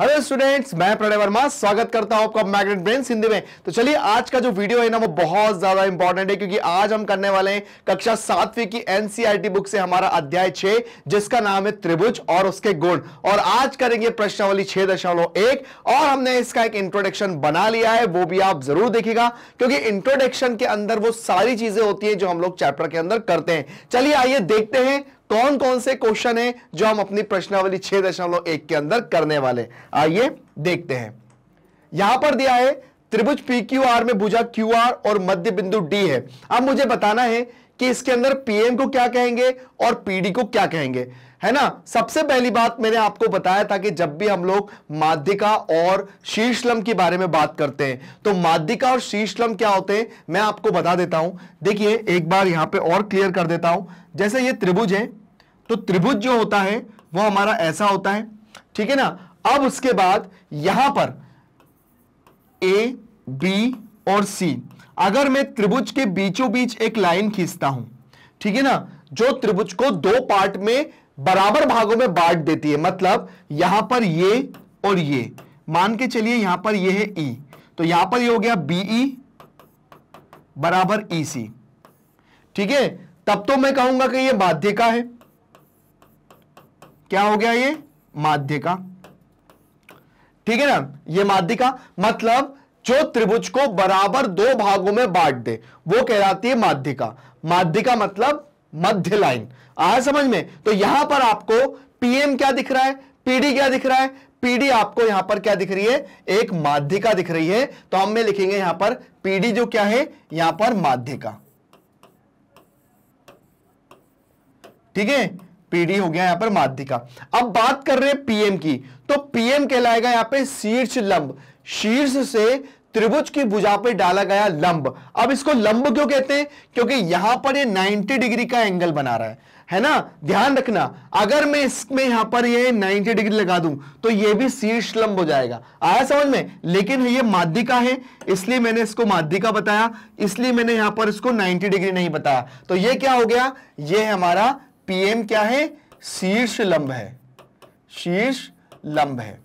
Hello students मैं प्रणय वर्मा स्वागत करता हूं आपका मैग्नेट ब्रेन हिंदी में तो चलिए आज का जो वीडियो है ना वो बहुत ज्यादा इंपॉर्टेंट है क्योंकि आज हम करने वाले हैं कक्षा सातवीं की एनसीईआरटी बुक e से हमारा अध्याय छह जिसका नाम है त्रिभुज और उसके गुण और आज करेंगे प्रश्नवली छह दशमलव एक और हमने इसका एक इंट्रोडक्शन बना लिया है वो भी आप जरूर देखेगा क्योंकि इंट्रोडक्शन के अंदर वो सारी चीजें होती है जो हम लोग चैप्टर के अंदर करते हैं चलिए आइए देखते हैं कौन कौन से क्वेश्चन है जो हम अपनी प्रश्नावली छह दशमलव एक के अंदर करने वाले आइए देखते हैं यहां पर दिया है त्रिभुज पी क्यू आर में भुजा क्यू आर और मध्य बिंदु डी है अब मुझे बताना है कि इसके अंदर पीएम को क्या कहेंगे और पीडी को क्या कहेंगे है ना सबसे पहली बात मैंने आपको बताया था कि जब भी हम लोग माध्यिका और शीर्षलम के बारे में बात करते हैं तो माध्यिका और शीर्षलम क्या होते हैं मैं आपको बता देता हूं देखिए एक बार यहां पे और क्लियर कर देता हूं जैसे ये त्रिभुज है तो त्रिभुज जो होता है वो हमारा ऐसा होता है ठीक है ना अब उसके बाद यहां पर ए बी और सी अगर मैं त्रिभुज के बीचों बीच एक लाइन खींचता हूं ठीक है ना जो त्रिभुज को दो पार्ट में बराबर भागों में बांट देती है मतलब यहां पर ये और ये मान के चलिए यहां पर ये है ई e। तो यहां पर ये हो गया बीई e बराबर ई e सी ठीक है तब तो मैं कहूंगा कि ये माध्य का है क्या हो गया ये माध्य का ठीक है ना ये माध्य का मतलब जो त्रिभुज को बराबर दो भागों में बांट दे वो कहलाती है माध्यिका माध्यिका मतलब मध्य लाइन आया समझ में तो यहां पर आपको पीएम क्या दिख रहा है पीडी क्या दिख रहा है पीडी आपको यहां पर क्या दिख रही है एक माध्यिका दिख रही है तो हम में लिखेंगे यहां पर पीडी जो क्या है यहां पर माध्यिका ठीक है पीडी हो गया यहां पर माध्यिका अब बात कर रहे हैं पीएम की तो पीएम कहलाएगा यहां पे शीर्ष लंब शीर्ष से त्रिभुज की भुजा पर डाला गया लंब अब इसको लंब क्यों कहते हैं क्योंकि यहां पर ये 90 डिग्री का एंगल बना रहा है है ना ध्यान रखना अगर मैं इसमें यहां पर ये 90 डिग्री लगा दूं तो ये भी शीर्ष लंब हो जाएगा आया समझ में लेकिन ये माध्यिका है इसलिए मैंने इसको माध्यिका बताया इसलिए मैंने यहां पर इसको 90 डिग्री नहीं बताया तो ये क्या हो गया ये हमारा पीएम क्या है शीर्ष लंब है शीर्ष लंब है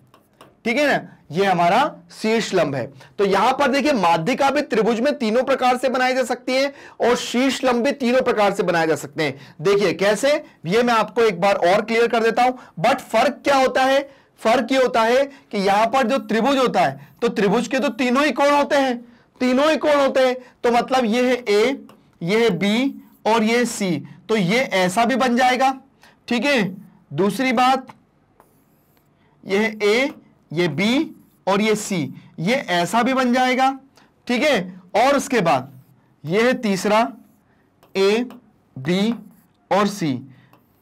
ठीक है ना ये हमारा शीर्ष लंब है तो यहां पर देखिए माध्यिका भी त्रिभुज में तीनों प्रकार से बनाई जा सकती है और शीर्ष लंब भी तीनों प्रकार से बनाए जा सकते हैं देखिए कैसे ये मैं आपको एक बार और क्लियर कर देता हूं बट फर्क क्या होता है फर्क ये होता है कि यहां पर जो त्रिभुज होता है तो त्रिभुज के तो तीनों ही कोण होते हैं तीनों ही कोण होते हैं तो मतलब ये है ए ये है बी और ये सी तो ये ऐसा भी बन जाएगा ठीक है दूसरी बात यह ए ये बी और ये सी ये ऐसा भी बन जाएगा ठीक है और उसके बाद ये है तीसरा ए बी और सी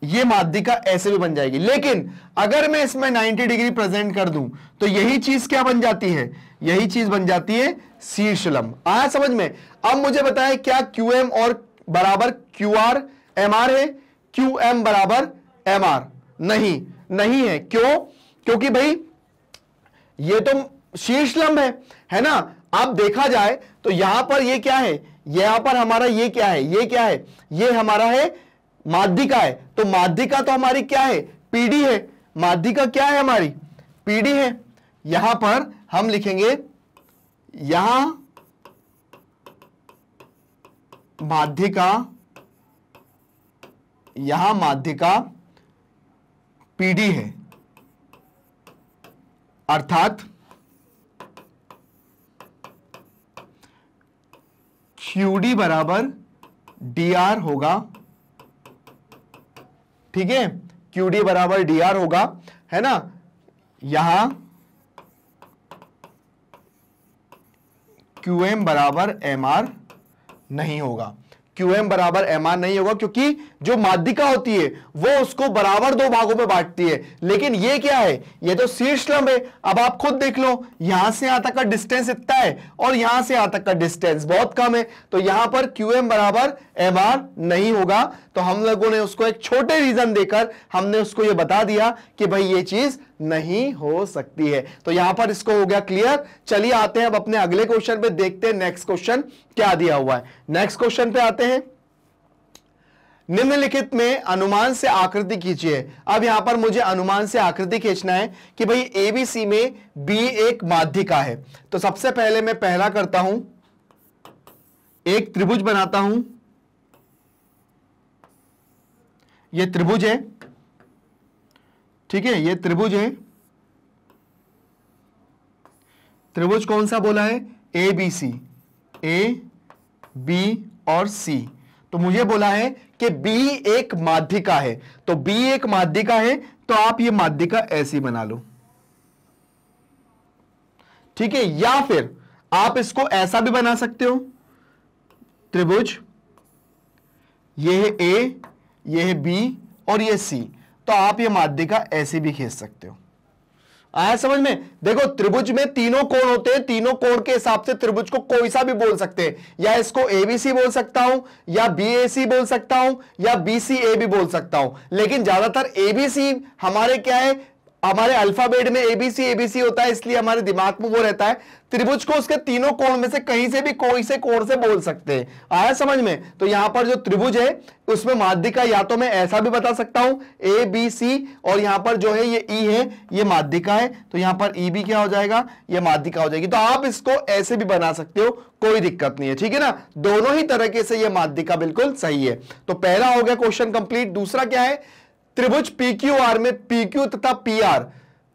ये माध्यिका ऐसे भी बन जाएगी लेकिन अगर मैं इसमें 90 डिग्री प्रेजेंट कर दूं तो यही चीज क्या बन जाती है यही चीज बन जाती है शीर्षलम आया समझ में अब मुझे बताए क्या क्यू एम और बराबर क्यू आर एम आर है क्यू एम बराबर एम आर नहीं नहीं है क्यों क्योंकि भाई ये तो शीर्ष लंब है है ना आप देखा जाए तो यहां पर ये क्या है यहां पर हमारा ये क्या है ये क्या है ये हमारा है माध्यिका है तो माध्यिका तो हमारी क्या है पीडी है माध्यिका क्या है हमारी पीडी है यहां पर हम लिखेंगे यहां माध्यिका यहां माध्यिका पीडी है अर्थात QD बराबर DR होगा ठीक है QD बराबर DR होगा है ना यहां QM बराबर MR नहीं होगा क्यू एम बराबर एम आर नहीं होगा क्योंकि जो माध्यिका होती है वो उसको बराबर दो भागों में बांटती है लेकिन ये क्या है ये तो शीर्ष लंब है अब आप खुद देख लो यहां से यहां तक का डिस्टेंस इतना है और यहां से यहां तक का डिस्टेंस बहुत कम है तो यहां पर क्यू एम बराबर एम आर नहीं होगा तो हम लोगों ने उसको एक छोटे रीजन देकर हमने उसको ये बता दिया कि भाई ये चीज नहीं हो सकती है तो यहां पर इसको हो गया क्लियर चलिए आते हैं अब अपने अगले क्वेश्चन पे देखते हैं नेक्स्ट क्वेश्चन क्या दिया हुआ है नेक्स्ट क्वेश्चन पे आते हैं निम्नलिखित में अनुमान से आकृति खींचिए अब यहां पर मुझे अनुमान से आकृति खींचना है कि भाई एबीसी में बी एक माध्यिका है तो सबसे पहले मैं पहला करता हूं एक त्रिभुज बनाता हूं ये त्रिभुज है ठीक है ये त्रिभुज है त्रिभुज कौन सा बोला है A B C A B और सी तो मुझे बोला है कि बी एक माध्यिका है तो बी एक माध्यिका है तो आप ये माध्यिका ऐसी बना लो ठीक है या फिर आप इसको ऐसा भी बना सकते हो त्रिभुज ये है ए ये है बी और ये सी तो आप ये माध्यिका ऐसे भी खींच सकते हो आया समझ में देखो त्रिभुज में तीनों कोण होते हैं तीनों कोण के हिसाब से त्रिभुज को कोई सा भी बोल सकते हैं या इसको एबीसी बोल सकता हूं या बीएसी बोल सकता हूं या बीसीए भी बोल सकता हूं लेकिन ज्यादातर एबीसी हमारे क्या है हमारे अल्फाबेट में एबीसी एबीसी होता है इसलिए हमारे दिमाग में वो रहता है त्रिभुज को उसके तीनों कोण में से कहीं से भी कोई से कोण से बोल सकते हैं आया समझ में तो यहां पर जो त्रिभुज है उसमें माध्यिका या तो मैं ऐसा भी बता सकता हूं ए बी सी और यहां पर जो है ये ई e है ये माध्यिका है तो यहां पर ई e भी क्या हो जाएगा ये माध्यिका हो जाएगी तो आप इसको ऐसे भी बना सकते हो कोई दिक्कत नहीं है ठीक है ना दोनों ही तरीके से ये माध्यिका बिल्कुल सही है तो पहला हो गया क्वेश्चन कंप्लीट दूसरा क्या है त्रिभुज PQR में PQ तथा PR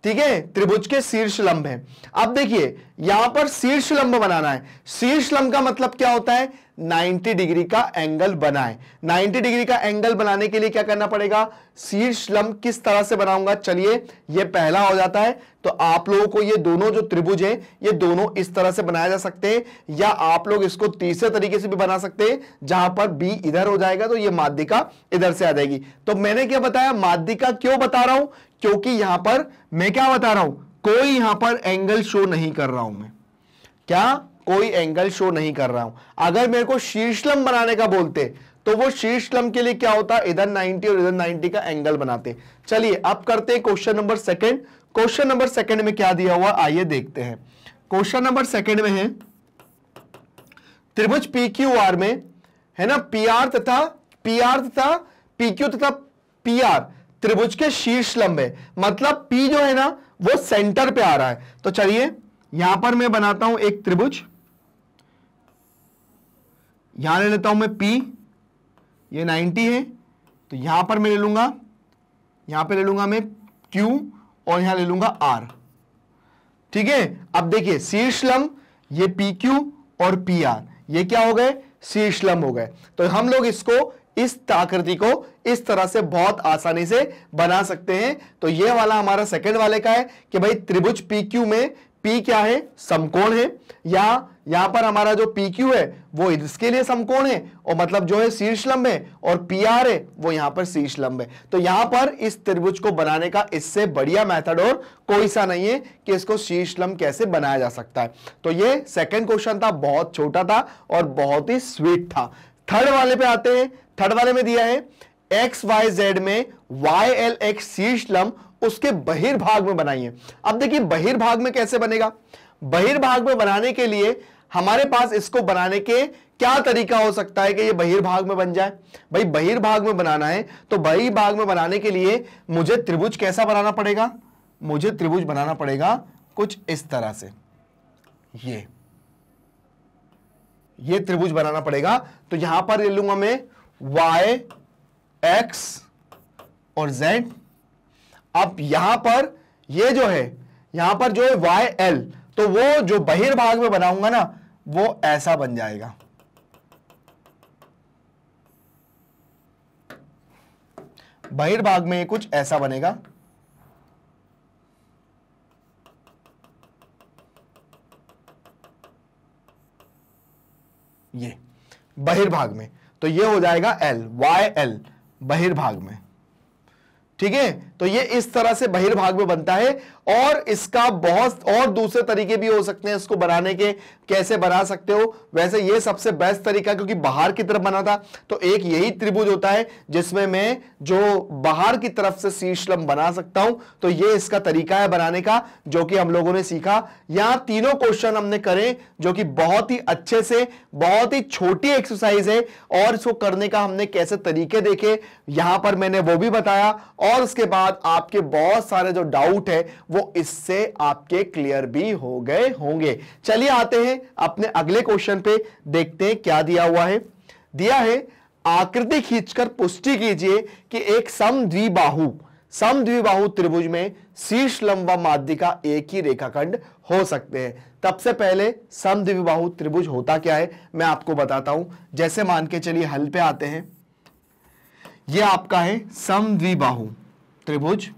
ठीक है त्रिभुज के शीर्ष लंब है अब देखिए यहां पर शीर्ष लंब बनाना है शीर्ष लंब का मतलब क्या होता है 90 डिग्री का एंगल बनाए 90 डिग्री का एंगल बनाने के लिए क्या करना पड़ेगा शीर्ष लंब किस तरह से बनाऊंगा चलिए यह पहला हो जाता है तो आप लोगों को ये दोनों जो त्रिभुज हैं ये दोनों इस तरह से बनाया जा सकते हैं या आप लोग इसको तीसरे तरीके से भी बना सकते हैं जहां पर बी इधर हो जाएगा तो ये माध्यिका इधर से आ जाएगी तो मैंने क्या बताया माध्यिका क्यों बता रहा हूं क्योंकि यहां पर मैं क्या बता रहा हूं कोई यहां पर एंगल शो नहीं कर रहा हूं मैं क्या कोई एंगल शो नहीं कर रहा हूं अगर मेरे को शीर्षलम बनाने का बोलते तो वो शीर्षलम के लिए क्या होता इधर 90 और इधर 90 का एंगल बनाते चलिए अब करते हैं question number second question number second में क्या दिया हुआ आइए देखते हैं क्वेश्चन नंबर सेकंड में है त्रिभुज पी क्यू आर में है ना पी आर तथा पी आर तथा पी क्यू तथा पी आर त्रिभुज के शीर्ष लंबे मतलब पी जो है ना वो सेंटर पे आ रहा है तो चलिए यहां पर मैं बनाता हूं एक त्रिभुज यहां ले लेता हूं मैं पी ये 90 है तो यहां पर मैं ले लूंगा यहां पे ले लूंगा मैं क्यू और यहां ले लूंगा आर ठीक है अब देखिए शीर्ष लंब ये क्यू और पी आर ये क्या हो गए शीर्ष लंब हो गए तो हम लोग इसको इस आकृति को इस तरह से बहुत आसानी से बना सकते हैं तो ये वाला हमारा सेकंड वाले का है कि भाई त्रिभुज पी क्यू में पी क्या है समकोण है या यहां पर हमारा जो पी क्यू है वो इसके लिए समकोण है और मतलब जो है शीर्ष लंब है और पी आर है वो यहां पर शीर्ष लंब है तो यहां पर इस त्रिभुज को बनाने का इससे बढ़िया मेथड और कोई सा नहीं है कि इसको शीर्ष लंब कैसे बनाया जा सकता है तो ये सेकंड क्वेश्चन था बहुत छोटा था और बहुत ही स्वीट था थर्ड वाले पे आते हैं थर्ड वाले में दिया है एक्स वाई जेड में वाई एल एक्स शीर्ष लंब उसके बहिर्भाग में बनाइए अब देखिए बहिर्भाग में कैसे बनेगा बहिर्भाग में बनाने के लिए हमारे पास इसको बनाने के क्या तरीका हो सकता है कि ये बहिर्भाग में बन जाए भाई बहिर्भाग में बनाना है तो बहिर्भाग में बनाने के लिए मुझे त्रिभुज कैसा बनाना पड़ेगा मुझे त्रिभुज बनाना पड़ेगा कुछ इस तरह से ये ये त्रिभुज बनाना पड़ेगा तो यहां पर ले लूंगा मैं y x और z अब यहां पर ये जो है यहां पर जो है वाई एल तो वो जो बहिर्भाग में बनाऊंगा ना वो ऐसा बन जाएगा बहिर्भाग में कुछ ऐसा बनेगा ये बहिर्भाग में तो ये हो जाएगा एल वाई एल बहिर्भाग में ठीक है तो ये इस तरह से बहिर्भाग में बनता है और इसका बहुत और दूसरे तरीके भी हो सकते हैं इसको बनाने के कैसे बना सकते हो वैसे ये सबसे बेस्ट तरीका क्योंकि बाहर की तरफ बना था तो एक यही त्रिभुज होता है जिसमें मैं जो बाहर की तरफ से शीर्षलम बना सकता हूं तो ये इसका तरीका है बनाने का जो कि हम लोगों ने सीखा यहां तीनों क्वेश्चन हमने करें जो कि बहुत ही अच्छे से बहुत ही छोटी एक्सरसाइज है और इसको करने का हमने कैसे तरीके देखे यहां पर मैंने वो भी बताया और उसके बाद आपके बहुत सारे जो डाउट है वो इससे आपके क्लियर भी हो गए होंगे चलिए आते हैं अपने अगले क्वेश्चन पे देखते हैं क्या दिया हुआ है दिया है आकृति खींचकर पुष्टि कीजिए कि एक समद्विबाहु समद्विबाहु त्रिभुज में शीर्ष लंबा माध्यिका एक ही रेखाखंड हो सकते हैं तब से पहले समद्विबाहु त्रिभुज होता क्या है मैं आपको बताता हूं जैसे मान के चलिए हल पे आते हैं यह आपका है समद्विबाहु त्रिभुज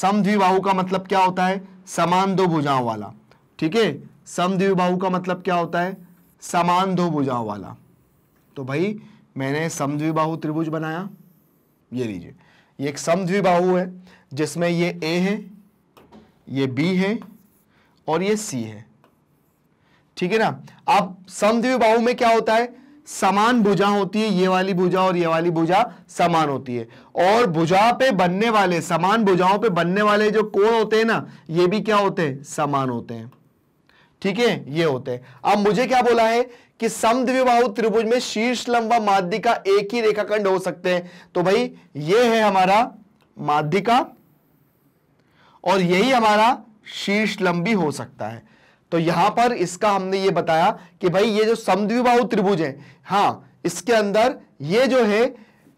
समद्विबाहु का मतलब क्या होता है समान दो भुजाओं वाला ठीक है समद्विबाहु का मतलब क्या होता है समान दो भुजाओं वाला तो भाई मैंने समद्विबाहु त्रिभुज बनाया ये लीजिए ये एक समद्विबाहु है जिसमें ये ए है ये बी है और ये सी है ठीक है ना अब समद्विबाहु में क्या होता है समान भुजा होती है ये वाली भुजा और ये वाली भुजा समान होती है और भुजा पे बनने वाले समान भुजाओं पे बनने वाले जो कोण होते हैं ना ये भी क्या होते हैं समान होते हैं ठीक है ये होते हैं अब मुझे क्या बोला है कि समद्विबाहु त्रिभुज में शीर्ष लंब व माध्यिका एक ही रेखाखंड हो सकते हैं तो भाई ये है हमारा माध्यिका और यही हमारा शीर्ष लंबी हो सकता है तो यहां पर इसका हमने ये बताया कि भाई ये जो समद्विबाहु त्रिभुज है हां इसके अंदर ये जो है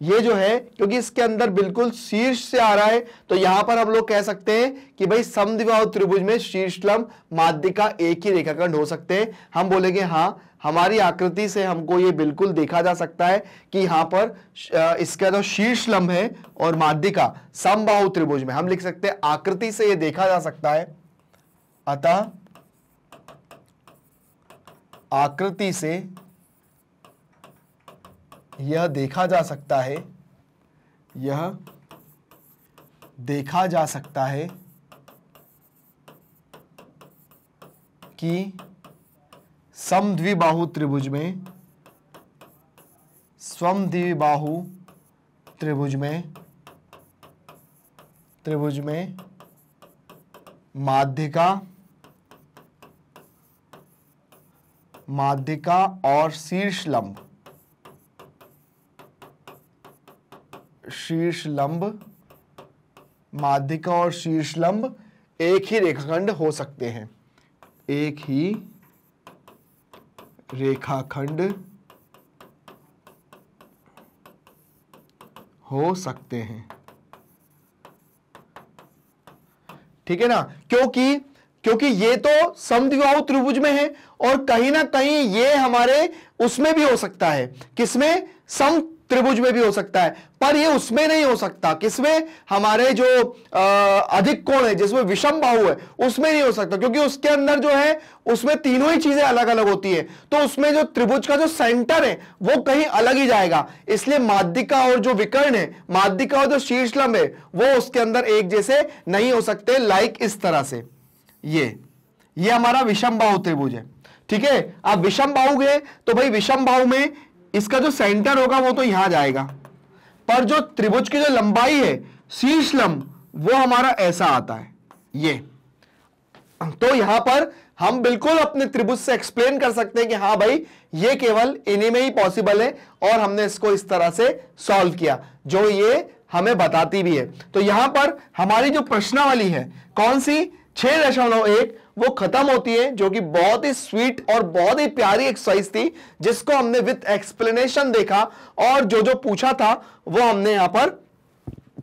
ये जो है क्योंकि इसके अंदर बिल्कुल शीर्ष से आ रहा है तो यहां पर हम लोग कह सकते हैं कि भाई समद्विवाह त्रिभुज में शीर्षलम माध्यिका एक ही रेखाखंड हो सकते हैं हम बोलेंगे हाँ हमारी आकृति से हमको ये बिल्कुल देखा जा सकता है कि यहां पर इसका जो शीर्ष है और माध्यिका समबाहु त्रिभुज में हम लिख सकते हैं आकृति से ये देखा जा सकता है अतः आकृति से यह देखा जा सकता है यह देखा जा सकता है कि समद्विबाहु त्रिभुज में स्वमद्विबाहु त्रिभुज में त्रिभुज में माध्यिका माध्यिका और शीर्षलंब शीर्ष लंब माध्यिका और शीर्ष लंब एक ही रेखाखंड हो सकते हैं एक ही रेखाखंड हो सकते हैं ठीक है ना क्योंकि क्योंकि ये तो समद्विबाहु त्रिभुज में है और कहीं ना कहीं ये हमारे उसमें भी हो सकता है किसमें सम त्रिभुज में भी हो सकता है पर ये उसमें नहीं हो सकता किसमें हमारे जो आ, अधिक कोण है जिसमें विषम बाहु है उसमें नहीं हो सकता क्योंकि उसके अंदर जो है उसमें तीनों ही चीजें अलग अलग होती है तो उसमें जो त्रिभुज का जो सेंटर है वो कहीं अलग ही जाएगा इसलिए माध्यिका और जो विकर्ण है माध्यिका और जो शीर्षलम है वो उसके अंदर एक जैसे नहीं हो सकते लाइक इस तरह से ये ये हमारा विषम बाहु त्रिभुज है ठीक है अब विषम बाहु गए तो भाई विषम बाहु में इसका जो सेंटर होगा वो तो यहां जाएगा पर जो त्रिभुज की जो लंबाई है शीर्ष लंब वो हमारा ऐसा आता है ये तो यहां पर हम बिल्कुल अपने त्रिभुज से एक्सप्लेन कर सकते हैं कि हाँ भाई ये केवल इन्हीं में ही पॉसिबल है और हमने इसको इस तरह से सॉल्व किया जो ये हमें बताती भी है तो यहां पर हमारी जो प्रश्नावली है कौन सी छह दशमलव एक वो खत्म होती है जो कि बहुत ही स्वीट और बहुत ही प्यारी एक्सरसाइज थी जिसको हमने विथ एक्सप्लेनेशन देखा और जो जो पूछा था वो हमने यहां पर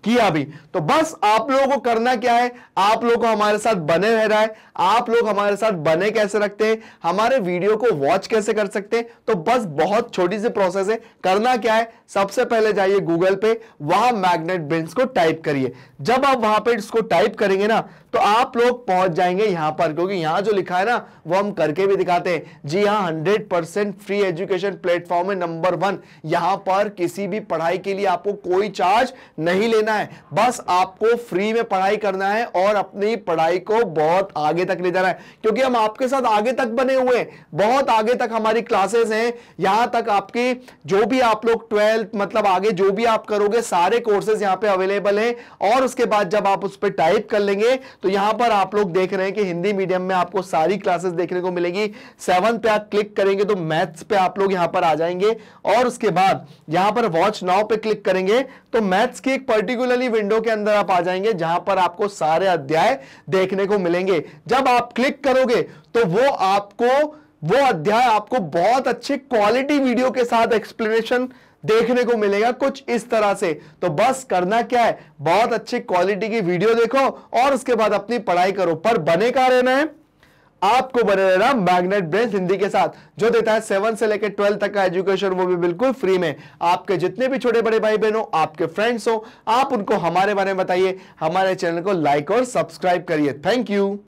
किया भी तो बस आप लोगों को करना क्या है आप लोगों को हमारे साथ बने रहना है आप लोग हमारे साथ बने कैसे रखते हैं हमारे वीडियो को वॉच कैसे कर सकते हैं तो बस बहुत छोटी सी प्रोसेस है करना क्या है सबसे पहले जाइए गूगल पे वहां मैग्नेट बिन्स को टाइप करिए जब आप वहां पे इसको टाइप करेंगे ना तो आप लोग पहुंच जाएंगे यहां पर क्योंकि यहां जो लिखा है ना वो हम करके भी दिखाते हैं जी हाँ hundred percent free education platform है नंबर वन यहां पर किसी भी पढ़ाई के लिए आपको कोई चार्ज नहीं लेना है बस आपको फ्री में पढ़ाई करना है और अपनी पढ़ाई को बहुत आगे तक ले जाना है क्योंकि हम आपके साथ आगे तक बने हुए हैं बहुत आगे तक हमारी क्लासेस हैं यहां तक आपकी जो भी आप लोग ट्वेल्थ मतलब आगे जो भी आप करोगे सारे कोर्सेज यहां पे अवेलेबल हैं और उसके बाद जब आप उस पर टाइप कर लेंगे तो यहां पर आप लोग देख रहे हैं कि हिंदी मीडियम में आपको सारी क्लासेस देखने को मिलेगी सेवन पे आप क्लिक करेंगे तो मैथ्स पे आप लोग यहां पर आ जाएंगे और उसके बाद यहां पर वॉच नाउ पे क्लिक करेंगे तो मैथ्स की एक पर्टिकुलरली विंडो के अंदर आप आ जाएंगे जहां पर आपको सारे अध्याय देखने को मिलेंगे जब आप क्लिक करोगे तो वो आपको वो अध्याय आपको बहुत अच्छे क्वालिटी वीडियो के साथ एक्सप्लेनेशन देखने को मिलेगा कुछ इस तरह से तो बस करना क्या है बहुत अच्छी क्वालिटी की वीडियो देखो और उसके बाद अपनी पढ़ाई करो पर बने का रहना है आपको बने रहना मैग्नेट ब्रेन हिंदी के साथ जो देता है सेवन से लेकर ट्वेल्थ तक का एजुकेशन वो भी बिल्कुल फ्री में आपके जितने भी छोटे बड़े भाई बहन हो आपके फ्रेंड्स हो आप उनको हमारे बारे में बताइए हमारे चैनल को लाइक और सब्सक्राइब करिए थैंक यू